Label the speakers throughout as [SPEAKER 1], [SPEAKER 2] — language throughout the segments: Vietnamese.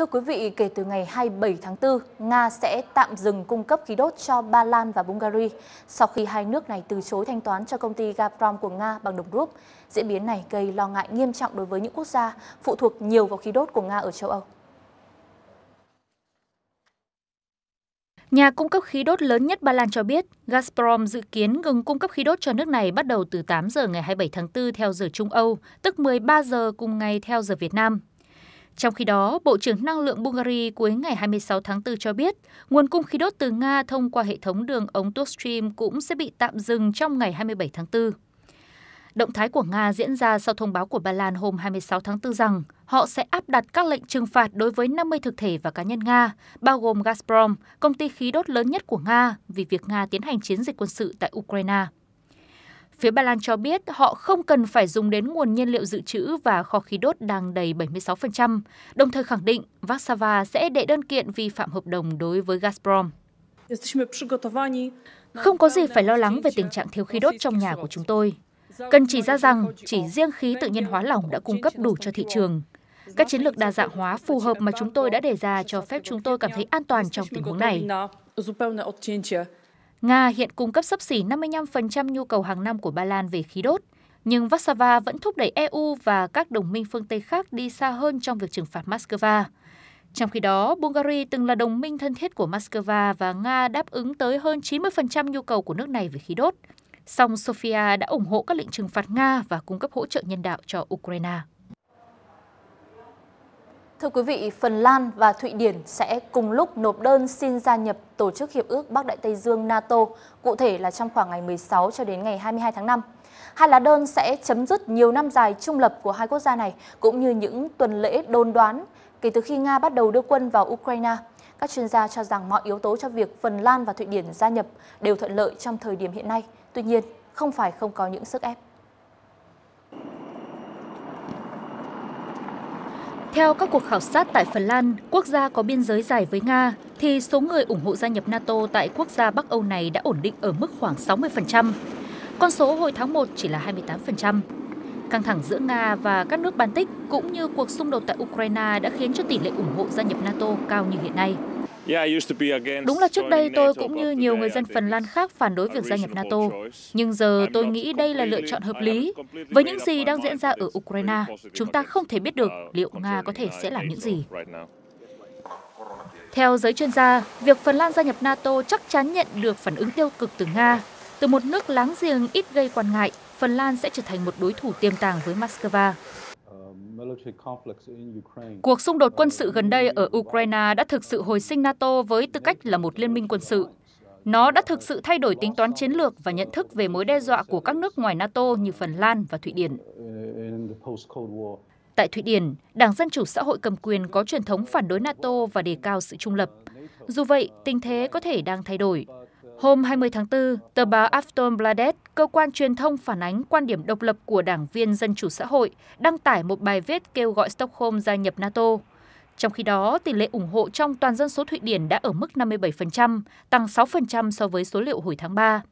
[SPEAKER 1] Thưa quý vị, kể từ ngày 27 tháng 4, Nga sẽ tạm dừng cung cấp khí đốt cho Ba Lan và bungary sau khi hai nước này từ chối thanh toán cho công ty Gazprom của Nga bằng đồng rúp. Diễn biến này gây lo ngại nghiêm trọng đối với những quốc gia phụ thuộc nhiều vào khí đốt của Nga ở châu Âu.
[SPEAKER 2] Nhà cung cấp khí đốt lớn nhất Ba Lan cho biết, Gazprom dự kiến ngừng cung cấp khí đốt cho nước này bắt đầu từ 8 giờ ngày 27 tháng 4 theo giờ Trung Âu, tức 13 giờ cùng ngày theo giờ Việt Nam. Trong khi đó, Bộ trưởng Năng lượng Bulgaria cuối ngày 26 tháng 4 cho biết, nguồn cung khí đốt từ Nga thông qua hệ thống đường ống Nord Stream cũng sẽ bị tạm dừng trong ngày 27 tháng 4. Động thái của Nga diễn ra sau thông báo của Ba Lan hôm 26 tháng 4 rằng họ sẽ áp đặt các lệnh trừng phạt đối với 50 thực thể và cá nhân Nga, bao gồm Gazprom, công ty khí đốt lớn nhất của Nga, vì việc Nga tiến hành chiến dịch quân sự tại Ukraine. Phía Ba Lan cho biết họ không cần phải dùng đến nguồn nhiên liệu dự trữ và kho khí đốt đang đầy 76%, đồng thời khẳng định Warsaw sẽ đệ đơn kiện vi phạm hợp đồng đối với Gazprom. Không có gì phải lo lắng về tình trạng thiếu khí đốt trong nhà của chúng tôi. Cần chỉ ra rằng chỉ riêng khí tự nhiên hóa lỏng đã cung cấp đủ cho thị trường. Các chiến lược đa dạng hóa phù hợp mà chúng tôi đã đề ra cho phép chúng tôi cảm thấy an toàn trong tình huống này. Nga hiện cung cấp sấp xỉ 55% nhu cầu hàng năm của Ba Lan về khí đốt. Nhưng Warsaw vẫn thúc đẩy EU và các đồng minh phương Tây khác đi xa hơn trong việc trừng phạt Moscow. Trong khi đó, Bulgaria từng là đồng minh thân thiết của Moscow và Nga đáp ứng tới hơn 90% nhu cầu của nước này về khí đốt. Song Sofia đã ủng hộ các lệnh trừng phạt Nga và cung cấp hỗ trợ nhân đạo cho Ukraine.
[SPEAKER 1] Thưa quý vị, Phần Lan và Thụy Điển sẽ cùng lúc nộp đơn xin gia nhập Tổ chức Hiệp ước Bắc Đại Tây Dương NATO, cụ thể là trong khoảng ngày 16 cho đến ngày 22 tháng 5. Hai lá đơn sẽ chấm dứt nhiều năm dài trung lập của hai quốc gia này, cũng như những tuần lễ đôn đoán kể từ khi Nga bắt đầu đưa quân vào Ukraine. Các chuyên gia cho rằng mọi yếu tố cho việc Phần Lan và Thụy Điển gia nhập đều thuận lợi trong thời điểm hiện nay. Tuy nhiên, không phải không có những sức ép.
[SPEAKER 2] Theo các cuộc khảo sát tại Phần Lan, quốc gia có biên giới dài với Nga, thì số người ủng hộ gia nhập NATO tại quốc gia Bắc Âu này đã ổn định ở mức khoảng 60%. Con số hồi tháng 1 chỉ là 28%. Căng thẳng giữa Nga và các nước Baltic cũng như cuộc xung đột tại Ukraine đã khiến cho tỷ lệ ủng hộ gia nhập NATO cao như hiện nay.
[SPEAKER 3] Đúng là trước đây tôi
[SPEAKER 2] cũng như nhiều người dân Phần Lan khác phản đối việc gia nhập NATO, nhưng giờ tôi nghĩ đây là lựa chọn hợp lý. Với những gì đang diễn ra ở Ukraine, chúng ta không thể biết được uh, liệu Nga có thể sẽ làm những gì. Theo giới chuyên gia, việc Phần Lan gia nhập NATO chắc chắn nhận được phản ứng tiêu cực từ Nga. Từ một nước láng giềng ít gây quan ngại, Phần Lan sẽ trở thành một đối thủ tiềm tàng với Moscow. Cuộc xung đột quân sự gần đây ở Ukraine đã thực sự hồi sinh NATO với tư cách là một liên minh quân sự. Nó đã thực sự thay đổi tính toán chiến lược và nhận thức về mối đe dọa của các nước ngoài NATO như Phần Lan và Thụy Điển. Tại Thụy Điển, Đảng Dân Chủ Xã hội cầm quyền có truyền thống phản đối NATO và đề cao sự trung lập. Dù vậy, tình thế có thể đang thay đổi. Hôm 20 tháng 4, tờ báo Aftonbladet, cơ quan truyền thông phản ánh quan điểm độc lập của đảng viên Dân chủ xã hội, đăng tải một bài viết kêu gọi Stockholm gia nhập NATO. Trong khi đó, tỷ lệ ủng hộ trong toàn dân số Thụy Điển đã ở mức 57%, tăng 6% so với số liệu hồi tháng 3.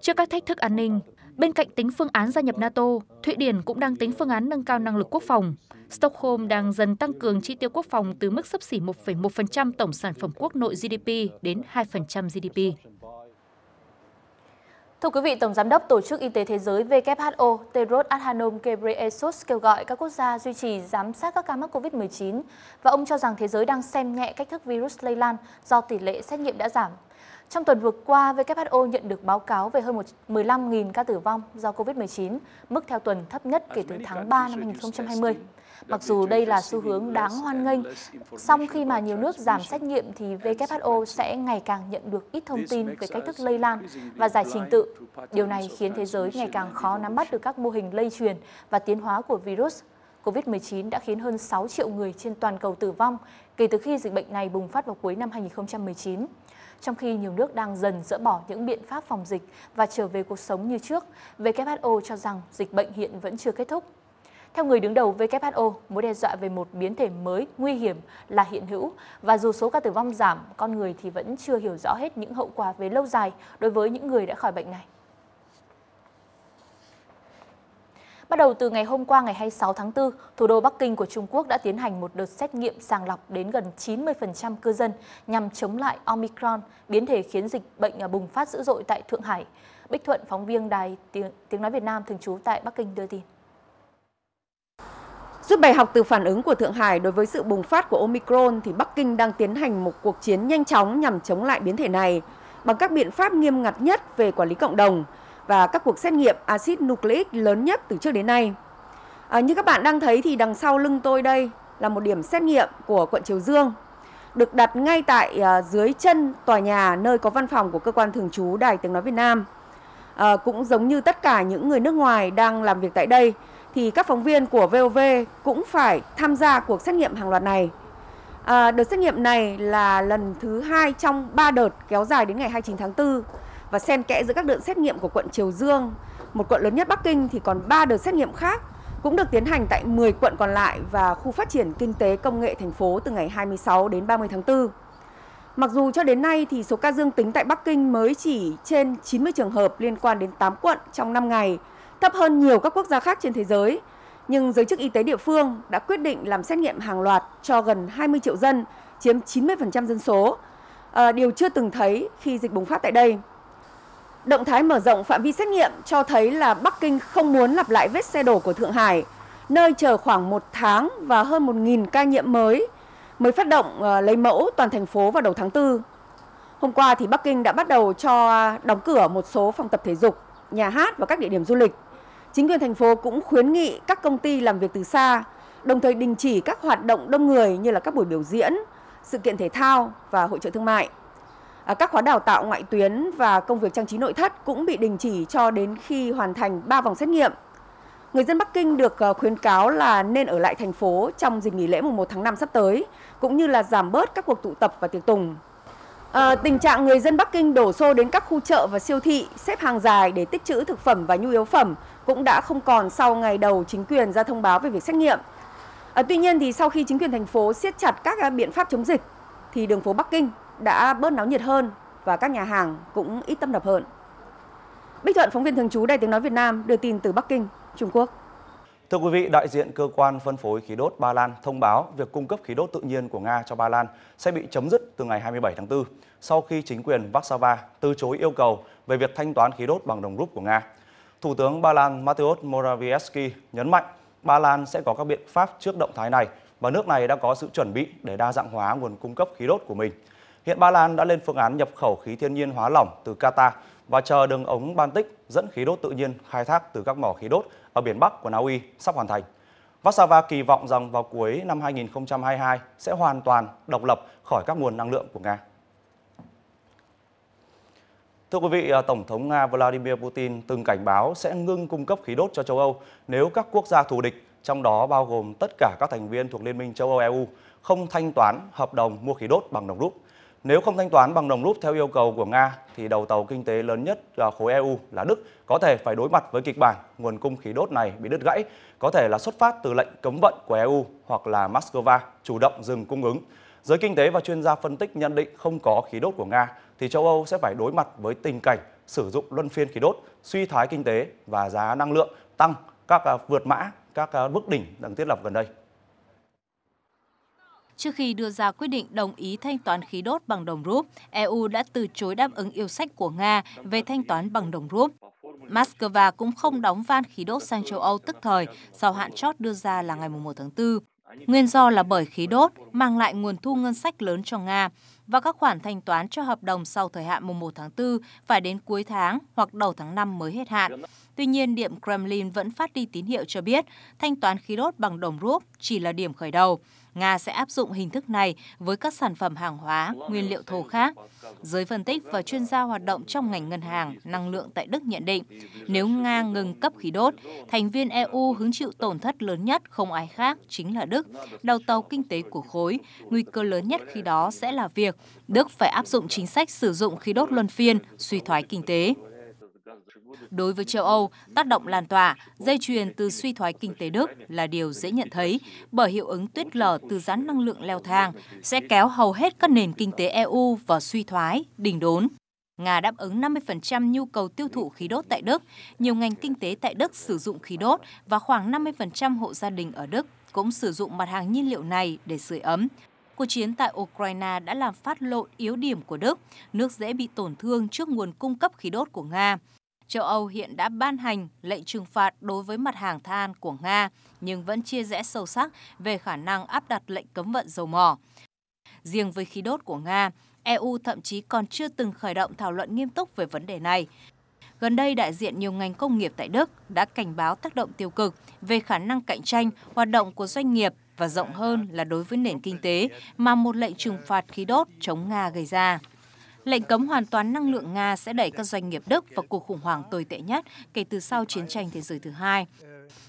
[SPEAKER 2] Trước các thách thức an ninh, Bên cạnh tính phương án gia nhập NATO, Thụy Điển cũng đang tính phương án nâng cao năng lực quốc phòng. Stockholm đang dần tăng cường chi tiêu quốc phòng từ mức sấp xỉ 1,1% tổng sản phẩm quốc nội GDP đến 2% GDP. Thưa quý vị, Tổng Giám đốc Tổ chức Y tế Thế giới WHO Tedros
[SPEAKER 1] Adhanom Ghebreyesus kêu gọi các quốc gia duy trì giám sát các ca mắc COVID-19 và ông cho rằng thế giới đang xem nhẹ cách thức virus lây lan do tỷ lệ xét nghiệm đã giảm. Trong tuần vừa qua, WHO nhận được báo cáo về hơn 15.000 ca tử vong do COVID-19, mức theo tuần thấp nhất kể từ tháng 3 năm 2020. Mặc dù đây là xu hướng đáng hoan nghênh, song khi mà nhiều nước giảm xét nghiệm thì WHO sẽ ngày càng nhận được ít thông tin về cách thức lây lan và giải trình tự.
[SPEAKER 4] Điều này khiến thế giới ngày càng
[SPEAKER 1] khó nắm bắt được các mô hình lây truyền và tiến hóa của virus COVID-19 đã khiến hơn 6 triệu người trên toàn cầu tử vong kể từ khi dịch bệnh này bùng phát vào cuối năm 2019 trong khi nhiều nước đang dần dỡ bỏ những biện pháp phòng dịch và trở về cuộc sống như trước, WHO cho rằng dịch bệnh hiện vẫn chưa kết thúc. Theo người đứng đầu WHO, mối đe dọa về một biến thể mới nguy hiểm là hiện hữu và dù số ca tử vong giảm, con người thì vẫn chưa hiểu rõ hết những hậu quả về lâu dài đối với những người đã khỏi bệnh này. Bắt đầu từ ngày hôm qua ngày 26 tháng 4, thủ đô Bắc Kinh của Trung Quốc đã tiến hành một đợt xét nghiệm sàng lọc đến gần 90% cư dân nhằm chống lại Omicron, biến thể khiến dịch bệnh à, bùng phát dữ dội tại Thượng Hải. Bích Thuận, phóng viên Đài Tiếng, Tiếng Nói Việt Nam thường trú tại Bắc Kinh đưa tin.
[SPEAKER 5] Rút bài học từ phản ứng của Thượng Hải đối với sự bùng phát của Omicron thì Bắc Kinh đang tiến hành một cuộc chiến nhanh chóng nhằm chống lại biến thể này bằng các biện pháp nghiêm ngặt nhất về quản lý cộng đồng – và các cuộc xét nghiệm axit nucleic lớn nhất từ trước đến nay. À, như các bạn đang thấy thì đằng sau lưng tôi đây là một điểm xét nghiệm của quận Triều Dương được đặt ngay tại à, dưới chân tòa nhà nơi có văn phòng của cơ quan thường trú Đài Tiếng Nói Việt Nam. À, cũng giống như tất cả những người nước ngoài đang làm việc tại đây thì các phóng viên của VOV cũng phải tham gia cuộc xét nghiệm hàng loạt này. À, đợt xét nghiệm này là lần thứ hai trong 3 đợt kéo dài đến ngày 29 tháng 4 và xen kẽ giữa các đợt xét nghiệm của quận Triều Dương, một quận lớn nhất Bắc Kinh thì còn 3 đợt xét nghiệm khác cũng được tiến hành tại 10 quận còn lại và khu phát triển kinh tế công nghệ thành phố từ ngày 26 đến 30 tháng 4. Mặc dù cho đến nay thì số ca dương tính tại Bắc Kinh mới chỉ trên 90 trường hợp liên quan đến 8 quận trong 5 ngày, thấp hơn nhiều các quốc gia khác trên thế giới, nhưng giới chức y tế địa phương đã quyết định làm xét nghiệm hàng loạt cho gần 20 triệu dân, chiếm 90% dân số, à, điều chưa từng thấy khi dịch bùng phát tại đây. Động thái mở rộng phạm vi xét nghiệm cho thấy là Bắc Kinh không muốn lặp lại vết xe đổ của Thượng Hải, nơi chờ khoảng một tháng và hơn 1.000 ca nhiễm mới mới phát động ờ, lấy mẫu toàn thành phố vào đầu tháng 4. Hôm qua thì Bắc Kinh đã bắt đầu cho đóng cửa một số phòng tập thể dục, nhà hát và các địa điểm du lịch. Chính quyền thành phố cũng khuyến nghị các công ty làm việc từ xa, đồng thời đình chỉ các hoạt động đông người như là các buổi biểu diễn, sự kiện thể thao và hội trợ thương mại. À, các khóa đào tạo ngoại tuyến và công việc trang trí nội thất cũng bị đình chỉ cho đến khi hoàn thành 3 vòng xét nghiệm. Người dân Bắc Kinh được ờ, khuyến cáo là nên ở lại thành phố trong dịp nghỉ lễ mùng 1 tháng 5 sắp tới, cũng như là giảm bớt các cuộc tụ tập và tiệc tùng. À, tình trạng người dân Bắc Kinh đổ xô đến các khu chợ và siêu thị xếp hàng dài để tích trữ thực phẩm và nhu yếu phẩm cũng đã không còn sau ngày đầu chính quyền ra thông báo về việc xét nghiệm. À, tuy nhiên thì sau khi chính quyền thành phố siết chặt các à, biện pháp chống dịch thì đường phố Bắc Kinh đã bớt náo nhiệt hơn và các nhà hàng cũng ít tâm đập hơn. Bích Thuận, phóng viên thường trú Đài Tiếng Nói Việt Nam đưa tin từ Bắc Kinh, Trung Quốc.
[SPEAKER 3] Thưa quý vị, đại diện cơ quan phân phối khí đốt Ba Lan thông báo việc cung cấp khí đốt tự nhiên của Nga cho Ba Lan sẽ bị chấm dứt từ ngày 27 tháng 4 sau khi chính quyền Warsaw từ chối yêu cầu về việc thanh toán khí đốt bằng đồng rúp của Nga. Thủ tướng Ba Lan Mateusz Morawiecki nhấn mạnh Ba Lan sẽ có các biện pháp trước động thái này và nước này đã có sự chuẩn bị để đa dạng hóa nguồn cung cấp khí đốt của mình. Hiện Ba Lan đã lên phương án nhập khẩu khí thiên nhiên hóa lỏng từ Qatar và chờ đường ống Baltic dẫn khí đốt tự nhiên khai thác từ các mỏ khí đốt ở biển Bắc của Na Uy sắp hoàn thành. Warsaw kỳ vọng rằng vào cuối năm 2022 sẽ hoàn toàn độc lập khỏi các nguồn năng lượng của Nga. Thưa quý vị, à, Tổng thống Nga Vladimir Putin từng cảnh báo sẽ ngưng cung cấp khí đốt cho châu Âu nếu các quốc gia thù địch, trong đó bao gồm tất cả các thành viên thuộc Liên minh châu Âu EU, không thanh toán hợp đồng mua khí đốt bằng đồng rút. Nếu không thanh toán bằng đồng rút theo yêu cầu của Nga thì đầu tàu kinh tế lớn nhất khối EU là Đức có thể phải đối mặt với kịch bản nguồn cung khí đốt này bị đứt gãy, có thể là xuất phát từ lệnh cấm vận của EU hoặc là Moscow chủ động dừng cung ứng. Giới kinh tế và chuyên gia phân tích nhận định không có khí đốt của Nga thì châu Âu sẽ phải đối mặt với tình cảnh sử dụng luân phiên khí đốt, suy thoái kinh tế và giá năng lượng tăng các à, vượt mã các à, bước đỉnh đang thiết lập gần đây.
[SPEAKER 6] Trước khi đưa ra quyết định đồng ý thanh toán khí đốt bằng đồng rúp, EU đã từ chối đáp ứng yêu sách của Nga về thanh toán bằng đồng rúp. Moscow cũng không đóng van khí đốt sang châu Âu tức thời sau hạn chót đưa ra là ngày 1 tháng 4. Nguyên do là bởi khí đốt mang lại nguồn thu ngân sách lớn cho Nga và các khoản thanh toán cho hợp đồng sau thời hạn mùng 1 tháng 4 phải đến cuối tháng hoặc đầu tháng 5 mới hết hạn. Tuy nhiên, điểm Kremlin vẫn phát đi tín hiệu cho biết thanh toán khí đốt bằng đồng rúp chỉ là điểm khởi đầu. Nga sẽ áp dụng hình thức này với các sản phẩm hàng hóa, nguyên liệu thô khác. Giới phân tích và chuyên gia hoạt động trong ngành ngân hàng, năng lượng tại Đức nhận định, nếu Nga ngừng cấp khí đốt, thành viên EU hứng chịu tổn thất lớn nhất không ai khác chính là Đức, đầu tàu kinh tế của khối. Nguy cơ lớn nhất khi đó sẽ là việc Đức phải áp dụng chính sách sử dụng khí đốt luân phiên, suy thoái kinh tế. Đối với châu Âu, tác động lan tỏa, dây chuyền từ suy thoái kinh tế Đức là điều dễ nhận thấy bởi hiệu ứng tuyết lở từ gián năng lượng leo thang sẽ kéo hầu hết các nền kinh tế EU vào suy thoái, đỉnh đốn. Nga đáp ứng 50% nhu cầu tiêu thụ khí đốt tại Đức, nhiều ngành kinh tế tại Đức sử dụng khí đốt và khoảng 50% hộ gia đình ở Đức cũng sử dụng mặt hàng nhiên liệu này để sưởi ấm. Cuộc chiến tại Ukraine đã làm phát lộ yếu điểm của Đức, nước dễ bị tổn thương trước nguồn cung cấp khí đốt của Nga. Châu Âu hiện đã ban hành lệnh trừng phạt đối với mặt hàng than của Nga nhưng vẫn chia rẽ sâu sắc về khả năng áp đặt lệnh cấm vận dầu mỏ. Riêng với khí đốt của Nga, EU thậm chí còn chưa từng khởi động thảo luận nghiêm túc về vấn đề này. Gần đây, đại diện nhiều ngành công nghiệp tại Đức đã cảnh báo tác động tiêu cực về khả năng cạnh tranh, hoạt động của doanh nghiệp và rộng hơn là đối với nền kinh tế mà một lệnh trừng phạt khí đốt chống Nga gây ra. Lệnh cấm hoàn toàn năng lượng Nga sẽ đẩy các doanh nghiệp Đức vào cuộc khủng hoảng tồi tệ nhất kể từ sau chiến tranh thế giới thứ hai.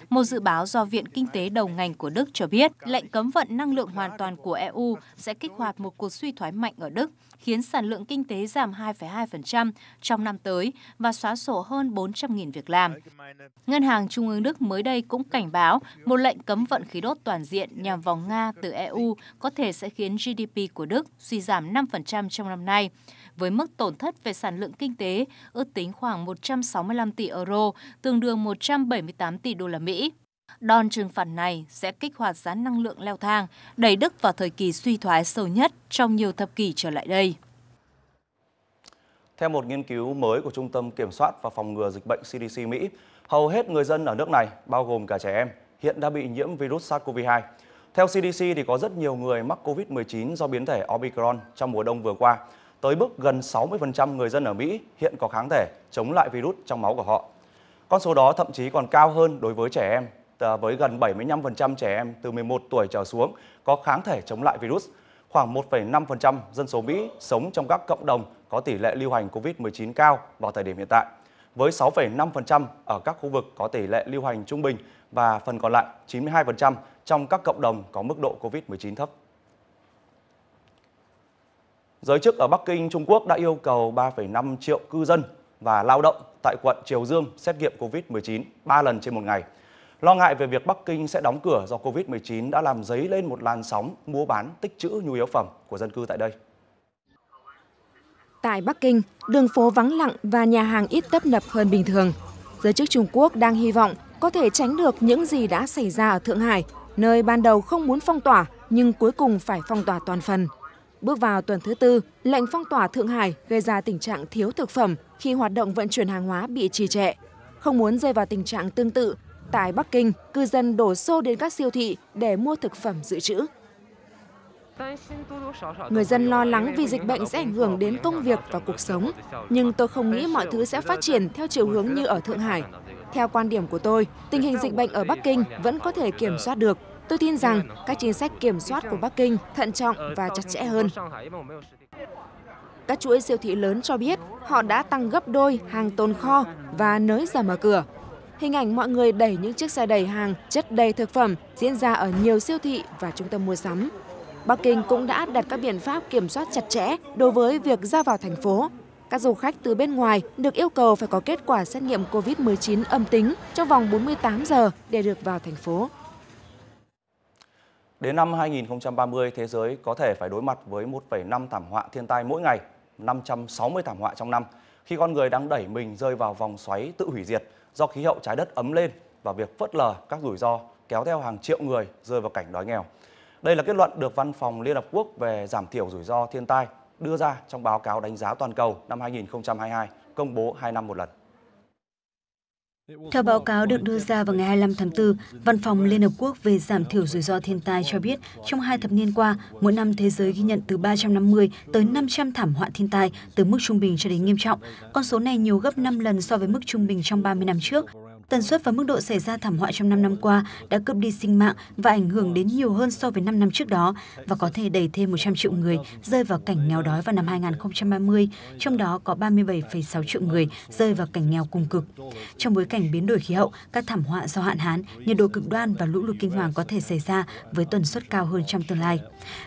[SPEAKER 6] Một dự báo do Viện Kinh tế đầu ngành của Đức cho biết, lệnh cấm vận năng lượng hoàn toàn của EU sẽ kích hoạt một cuộc suy thoái mạnh ở Đức, khiến sản lượng kinh tế giảm 2,2% trong năm tới và xóa sổ hơn 400.000 việc làm. Ngân hàng Trung ương Đức mới đây cũng cảnh báo một lệnh cấm vận khí đốt toàn diện nhằm vào Nga từ EU có thể sẽ khiến GDP của Đức suy giảm 5% trong năm nay với mức tổn thất về sản lượng kinh tế ước tính khoảng 165 tỷ euro, tương đương 178 tỷ đô la Mỹ. Đòn trừng phạt này sẽ kích hoạt giá năng lượng leo thang, đẩy Đức vào thời kỳ suy thoái sâu nhất trong nhiều thập kỷ trở lại đây.
[SPEAKER 3] Theo một nghiên cứu mới của Trung tâm Kiểm soát và Phòng ngừa Dịch bệnh CDC Mỹ, hầu hết người dân ở nước này, bao gồm cả trẻ em, hiện đã bị nhiễm virus SARS-CoV-2. Theo CDC thì có rất nhiều người mắc COVID-19 do biến thể Omicron trong mùa đông vừa qua tới mức gần 60% người dân ở Mỹ hiện có kháng thể chống lại virus trong máu của họ. Con số đó thậm chí còn cao hơn đối với trẻ em, với gần 75% trẻ em từ 11 tuổi trở xuống có kháng thể chống lại virus. Khoảng 1,5% dân số Mỹ sống trong các cộng đồng có tỷ lệ lưu hành COVID-19 cao vào thời điểm hiện tại, với 6,5% ở các khu vực có tỷ lệ lưu hành trung bình và phần còn lại 92% trong các cộng đồng có mức độ COVID-19 thấp. Giới chức ở Bắc Kinh, Trung Quốc đã yêu cầu 3,5 triệu cư dân và lao động tại quận Triều Dương xét nghiệm COVID-19 3 lần trên một ngày. Lo ngại về việc Bắc Kinh sẽ đóng cửa do COVID-19 đã làm dấy lên một làn sóng mua bán tích trữ nhu yếu phẩm của dân cư tại đây.
[SPEAKER 7] Tại Bắc Kinh, đường phố vắng lặng và nhà hàng ít tấp nập hơn bình thường. Giới chức Trung Quốc đang hy vọng có thể tránh được những gì đã xảy ra ở Thượng Hải, nơi ban đầu không muốn phong tỏa nhưng cuối cùng phải phong tỏa toàn phần. Bước vào tuần thứ tư, lệnh phong tỏa Thượng Hải gây ra tình trạng thiếu thực phẩm khi hoạt động vận chuyển hàng hóa bị trì trệ. Không muốn rơi vào tình trạng tương tự, tại Bắc Kinh, cư dân đổ xô đến các siêu thị để mua thực phẩm dự trữ. Người dân lo lắng vì dịch bệnh sẽ ảnh hưởng đến công việc và cuộc sống, nhưng tôi không nghĩ mọi thứ sẽ phát triển theo chiều hướng như ở Thượng Hải. Theo quan điểm của tôi, tình hình dịch bệnh ở Bắc Kinh vẫn có thể kiểm soát được Tôi tin rằng các chính sách kiểm soát của Bắc Kinh thận trọng và chặt chẽ hơn. Các chuỗi siêu thị lớn cho biết họ đã tăng gấp đôi hàng tồn kho và nới giờ mở cửa. Hình ảnh mọi người đẩy những chiếc xe đẩy hàng chất đầy thực phẩm diễn ra ở nhiều siêu thị và trung tâm mua sắm. Bắc Kinh cũng đã áp đặt các biện pháp kiểm soát chặt chẽ đối với việc ra vào thành phố. Các du khách từ bên ngoài được yêu cầu phải có kết quả xét nghiệm COVID-19 âm tính trong vòng 48 giờ để được vào thành phố.
[SPEAKER 3] Đến năm 2030, thế giới có thể phải đối mặt với 1,5 thảm họa thiên tai mỗi ngày, 560 thảm họa trong năm, khi con người đang đẩy mình rơi vào vòng xoáy tự hủy diệt do khí hậu trái đất ấm lên và việc phớt lờ các rủi ro kéo theo hàng triệu người rơi vào cảnh đói nghèo. Đây là kết luận được Văn phòng Liên Hợp Quốc về giảm thiểu rủi ro thiên tai đưa ra trong báo cáo đánh giá toàn cầu năm 2022, công bố 2 năm một lần.
[SPEAKER 4] Theo báo cáo được đưa ra vào ngày 25 tháng 4, Văn phòng Liên Hợp Quốc về giảm thiểu rủi ro thiên tai cho biết, trong hai thập niên qua, mỗi năm thế giới ghi nhận từ 350 tới 500 thảm họa thiên tai, từ mức trung bình cho đến nghiêm trọng. Con số này nhiều gấp 5 lần so với mức trung bình trong 30 năm trước. Tần suất và mức độ xảy ra thảm họa trong 5 năm qua đã cướp đi sinh mạng và ảnh hưởng đến nhiều hơn so với 5 năm trước đó và có thể đẩy thêm 100 triệu người rơi vào cảnh nghèo đói vào năm 2030, trong đó có 37,6 triệu người rơi vào cảnh nghèo cùng cực. Trong bối cảnh biến đổi khí hậu, các thảm họa do hạn hán, nhiệt độ cực đoan và lũ lụt kinh hoàng có thể xảy ra với tần suất cao hơn trong tương lai.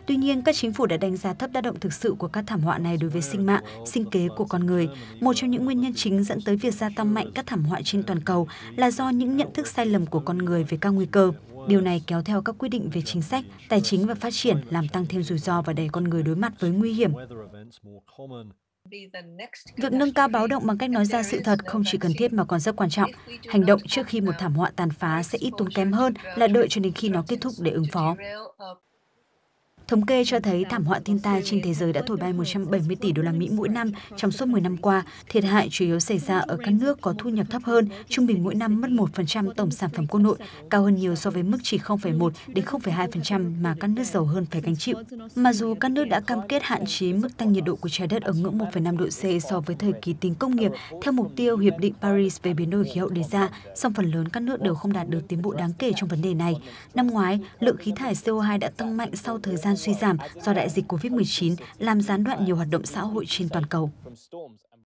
[SPEAKER 4] Tuy nhiên, các chính phủ đã đánh giá thấp tác động thực sự của các thảm họa này đối với sinh mạng, sinh kế của con người. Một trong những nguyên nhân chính dẫn tới việc gia tăng mạnh các thảm họa trên toàn cầu là do những nhận thức sai lầm của con người về các nguy cơ. Điều này kéo theo các quyết định về chính sách, tài chính và phát triển làm tăng thêm rủi ro và đẩy con người đối mặt với nguy hiểm. Việc nâng cao báo động bằng cách nói ra sự thật không chỉ cần thiết mà còn rất quan trọng. Hành động trước khi một thảm họa tàn phá sẽ ít tốn kém hơn là đợi cho đến khi nó kết thúc để ứng phó. Thống kê cho thấy thảm họa thiên tai trên thế giới đã thổi bay 170 tỷ đô la Mỹ mỗi năm trong suốt 10 năm qua. Thiệt hại chủ yếu xảy ra ở các nước có thu nhập thấp hơn, trung bình mỗi năm mất 1% tổng sản phẩm quốc nội, cao hơn nhiều so với mức chỉ 0,1 đến 0,2% mà các nước giàu hơn phải gánh chịu. Mặc dù các nước đã cam kết hạn chế mức tăng nhiệt độ của trái đất ở ngưỡng 1,5 độ C so với thời kỳ tính công nghiệp theo mục tiêu Hiệp định Paris về biến đổi khí hậu đề ra, song phần lớn các nước đều không đạt được tiến bộ đáng kể trong vấn đề này. Năm ngoái, lượng khí thải CO2 đã tăng mạnh sau thời gian suy giảm do đại dịch COVID-19 làm gián đoạn nhiều hoạt động xã hội trên toàn cầu.